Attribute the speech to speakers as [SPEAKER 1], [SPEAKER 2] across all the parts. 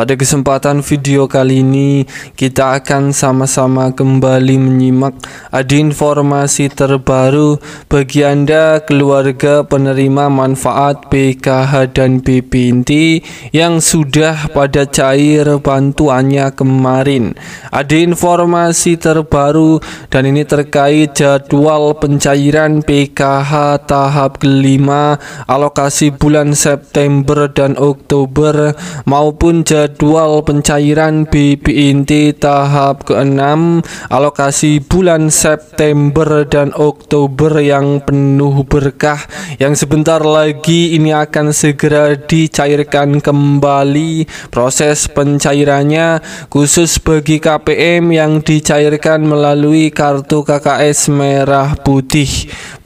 [SPEAKER 1] Pada kesempatan video kali ini kita akan sama-sama kembali menyimak ada informasi terbaru bagi Anda keluarga penerima manfaat PKH dan BPNT yang sudah pada cair bantuannya kemarin. Ada informasi terbaru dan ini terkait jadwal pencairan PKH tahap kelima alokasi bulan September dan Oktober maupun jadwal Jadwal pencairan inti tahap ke-6 alokasi bulan September dan Oktober yang penuh berkah yang sebentar lagi ini akan segera dicairkan kembali proses pencairannya khusus bagi KPM yang dicairkan melalui kartu KKS merah putih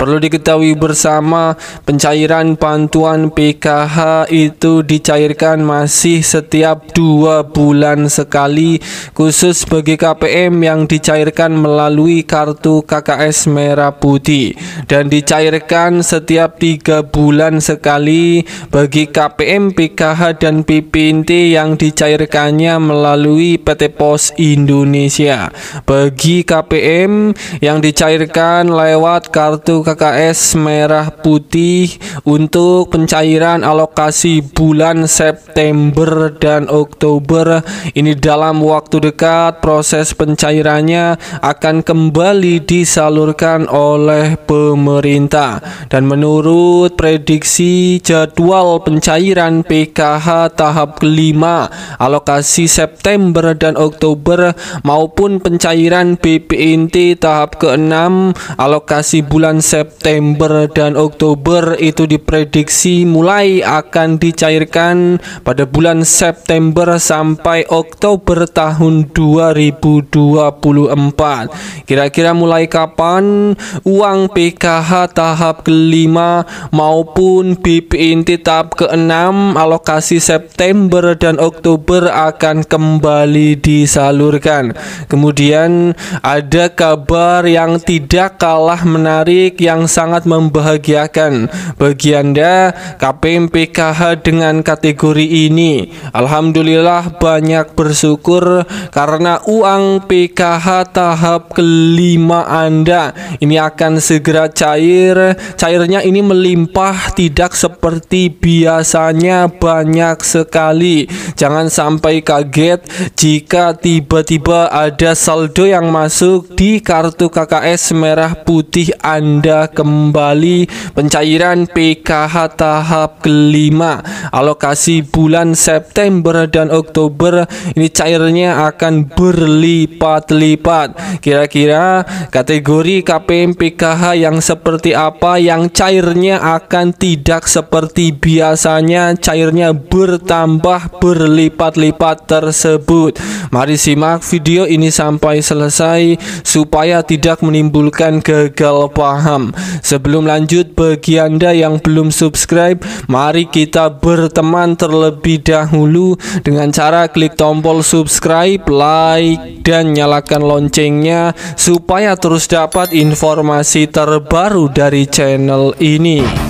[SPEAKER 1] perlu diketahui bersama pencairan bantuan PKH itu dicairkan masih setiap dua bulan sekali khusus bagi KPM yang dicairkan melalui kartu KKS Merah Putih dan dicairkan setiap tiga bulan sekali bagi KPM PKH dan PPNT yang dicairkannya melalui PT Pos Indonesia bagi KPM yang dicairkan lewat kartu KKS Merah Putih untuk pencairan alokasi bulan September dan Oktober ini dalam waktu dekat proses pencairannya akan kembali disalurkan oleh pemerintah dan menurut prediksi jadwal pencairan PKH tahap kelima alokasi September dan Oktober maupun pencairan BPNT tahap keenam alokasi bulan September dan Oktober itu diprediksi mulai akan dicairkan pada bulan September September sampai Oktober tahun 2024. Kira-kira mulai kapan uang PKH tahap kelima maupun Inti tahap keenam alokasi September dan Oktober akan kembali disalurkan. Kemudian ada kabar yang tidak kalah menarik yang sangat membahagiakan bagi Anda KPM PKH dengan kategori ini. Alhamdulillah Alhamdulillah banyak bersyukur karena uang PKH tahap kelima Anda ini akan segera cair. Cairnya ini melimpah tidak seperti biasanya banyak sekali. Jangan sampai kaget jika tiba-tiba ada saldo yang masuk di kartu KKS merah putih Anda kembali pencairan PKH tahap kelima alokasi bulan September dan Oktober ini cairnya akan berlipat-lipat. Kira-kira kategori KPM PKH yang seperti apa yang cairnya akan tidak seperti biasanya cairnya bertambah berlipat-lipat tersebut. Mari simak video ini sampai selesai supaya tidak menimbulkan gagal paham. Sebelum lanjut bagi Anda yang belum subscribe, mari kita berteman terlebih dahulu dengan cara klik tombol subscribe, like, dan nyalakan loncengnya supaya terus dapat informasi terbaru dari channel ini.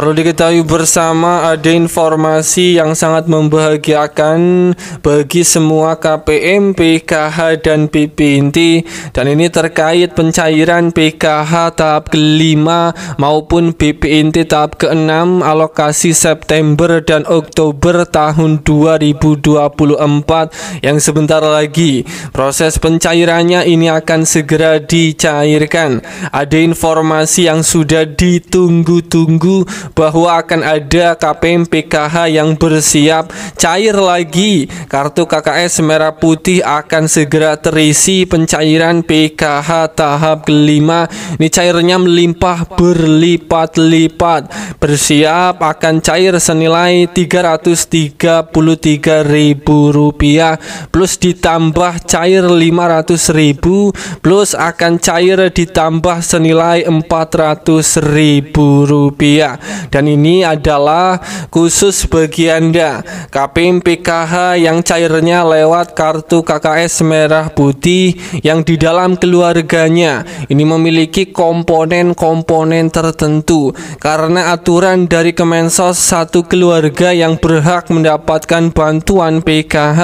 [SPEAKER 1] Perlu diketahui bersama ada informasi yang sangat membahagiakan bagi semua KPM, PKH, dan PPNT dan ini terkait pencairan PKH tahap kelima maupun BPNT tahap keenam alokasi September dan Oktober tahun 2024 yang sebentar lagi proses pencairannya ini akan segera dicairkan ada informasi yang sudah ditunggu-tunggu bahwa akan ada KPM PKH yang bersiap cair lagi. Kartu KKS merah putih akan segera terisi pencairan PKH tahap kelima. Ini cairnya melimpah berlipat-lipat. Bersiap akan cair senilai Rp333.000 plus ditambah cair Rp500.000 plus akan cair ditambah senilai Rp400.000 dan ini adalah khusus bagi Anda KPM PKH yang cairnya lewat kartu KKS merah putih yang di dalam keluarganya ini memiliki komponen-komponen tertentu karena aturan dari Kemensos satu keluarga yang berhak mendapatkan bantuan PKH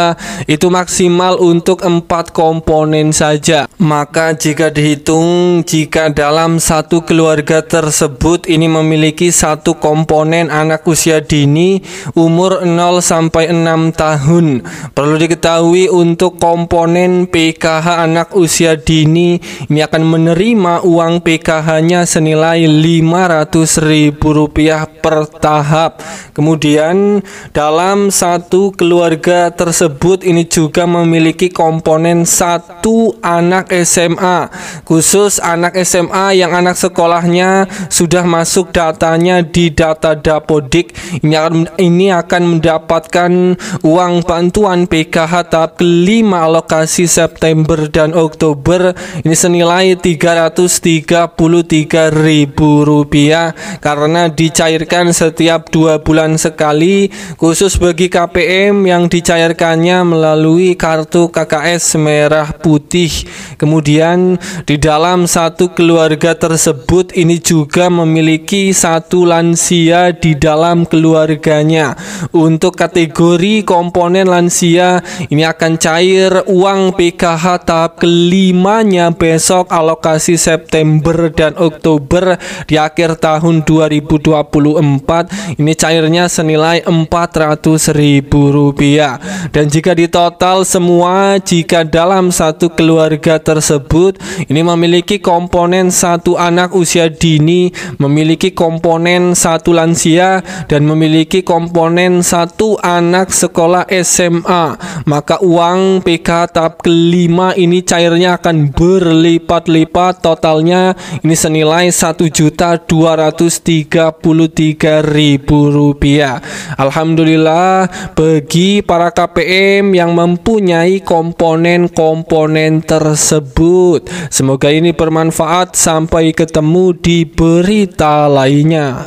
[SPEAKER 1] itu maksimal untuk empat komponen saja maka jika dihitung jika dalam satu keluarga tersebut ini memiliki satu satu komponen anak usia dini umur 0 sampai 6 tahun. Perlu diketahui untuk komponen PKH anak usia dini ini akan menerima uang PKH-nya senilai Rp500.000 per tahap. Kemudian dalam satu keluarga tersebut ini juga memiliki komponen satu anak SMA. Khusus anak SMA yang anak sekolahnya sudah masuk datanya di data Dapodik ini akan, ini akan mendapatkan uang bantuan PKH tahap kelima alokasi September dan Oktober ini senilai Rp333.000 rupiah karena dicairkan setiap dua bulan sekali khusus bagi KPM yang dicairkannya melalui kartu KKS merah putih kemudian di dalam satu keluarga tersebut ini juga memiliki satu lansia di dalam keluarganya. Untuk kategori komponen lansia ini akan cair uang PKH tahap kelimanya besok alokasi September dan Oktober di akhir tahun 2024. Ini cairnya senilai Rp400.000 dan jika ditotal semua jika dalam satu keluarga tersebut ini memiliki komponen satu anak usia dini memiliki komponen satu lansia dan memiliki komponen satu anak sekolah SMA, maka uang PK tahap kelima ini cairnya akan berlipat-lipat totalnya ini senilai Rp1.233.000. Alhamdulillah bagi para KPM yang mempunyai komponen-komponen tersebut. Semoga ini bermanfaat sampai ketemu di berita lainnya.